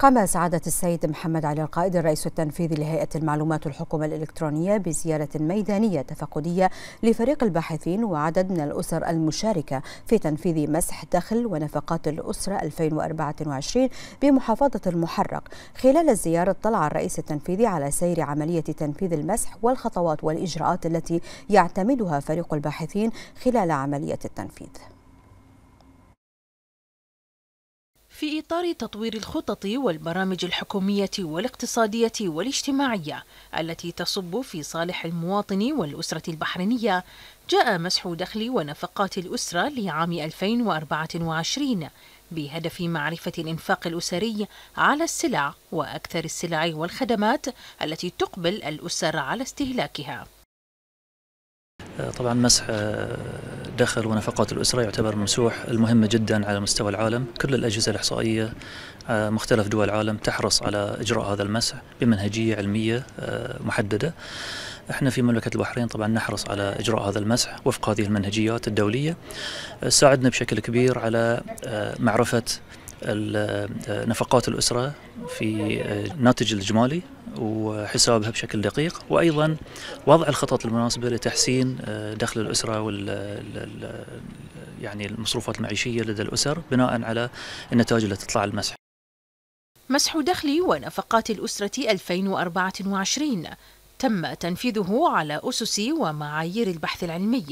قام سعادة السيد محمد علي القائد الرئيس التنفيذي لهيئة المعلومات والحكومة الإلكترونية بزيارة ميدانية تفقدية لفريق الباحثين وعدد من الأسر المشاركة في تنفيذ مسح دخل ونفقات الأسرة 2024 بمحافظة المحرق خلال الزيارة اطلع الرئيس التنفيذي على سير عملية تنفيذ المسح والخطوات والإجراءات التي يعتمدها فريق الباحثين خلال عملية التنفيذ في إطار تطوير الخطط والبرامج الحكومية والاقتصادية والاجتماعية التي تصب في صالح المواطن والأسرة البحرينية، جاء مسح دخل ونفقات الأسرة لعام 2024 بهدف معرفة الإنفاق الأسري على السلع وأكثر السلع والخدمات التي تقبل الأسر على استهلاكها. طبعا مسح آه، دخل ونفقات الأسرة يعتبر ممسوح المهمة جدا على مستوى العالم كل الأجهزة الإحصائية آه، مختلف دول العالم تحرص على إجراء هذا المسح بمنهجية علمية آه، محددة احنا في مملكة البحرين طبعا نحرص على إجراء هذا المسح وفق هذه المنهجيات الدولية ساعدنا بشكل كبير على معرفة نفقات الأسرة في الناتج آه، الإجمالي وحسابها بشكل دقيق وأيضا وضع الخطط المناسبة لتحسين آه، دخل الأسرة وال يعني المصروفات المعيشية لدى الأسر بناء على النتائج التي تطلع المسح مسح دخل ونفقات الأسرة 2024 تم تنفيذه على أسس ومعايير البحث العلمي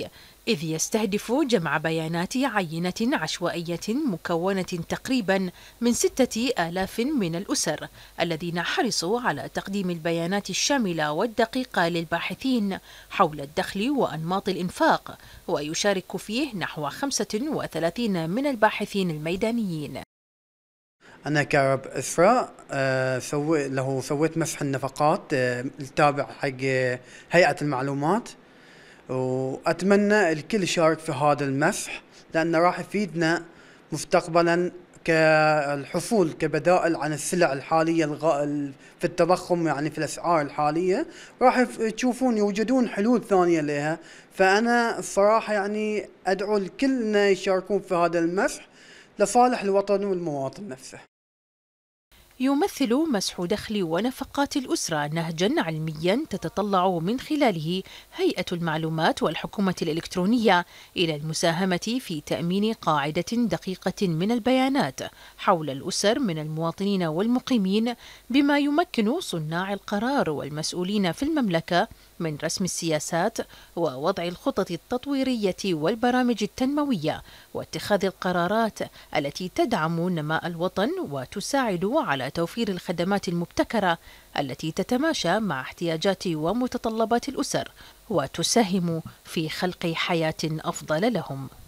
إذ يستهدف جمع بيانات عينة عشوائية مكونة تقريبا من ستة آلاف من الأسر الذين حرصوا على تقديم البيانات الشاملة والدقيقة للباحثين حول الدخل وأنماط الإنفاق ويشارك فيه نحو 35 من الباحثين الميدانيين انا كرب اسراء آه، سويت له سويت مسح النفقات آه، التابع حق هيئه المعلومات واتمنى الكل يشارك في هذا المسح لانه راح يفيدنا مستقبلا كالحصول كبدائل عن السلع الحاليه الغ... في التضخم يعني في الاسعار الحاليه راح تشوفون يوجدون حلول ثانيه لها فانا الصراحه يعني ادعو الكل انه يشاركون في هذا المسح لصالح الوطن والمواطن نفسه يمثل مسح دخل ونفقات الأسرة نهجا علميا تتطلع من خلاله هيئة المعلومات والحكومة الإلكترونية إلى المساهمة في تأمين قاعدة دقيقة من البيانات حول الأسر من المواطنين والمقيمين بما يمكن صناع القرار والمسؤولين في المملكة من رسم السياسات ووضع الخطط التطويرية والبرامج التنموية واتخاذ القرارات التي تدعم نماء الوطن وتساعد على توفير الخدمات المبتكرة التي تتماشى مع احتياجات ومتطلبات الأسر وتساهم في خلق حياة أفضل لهم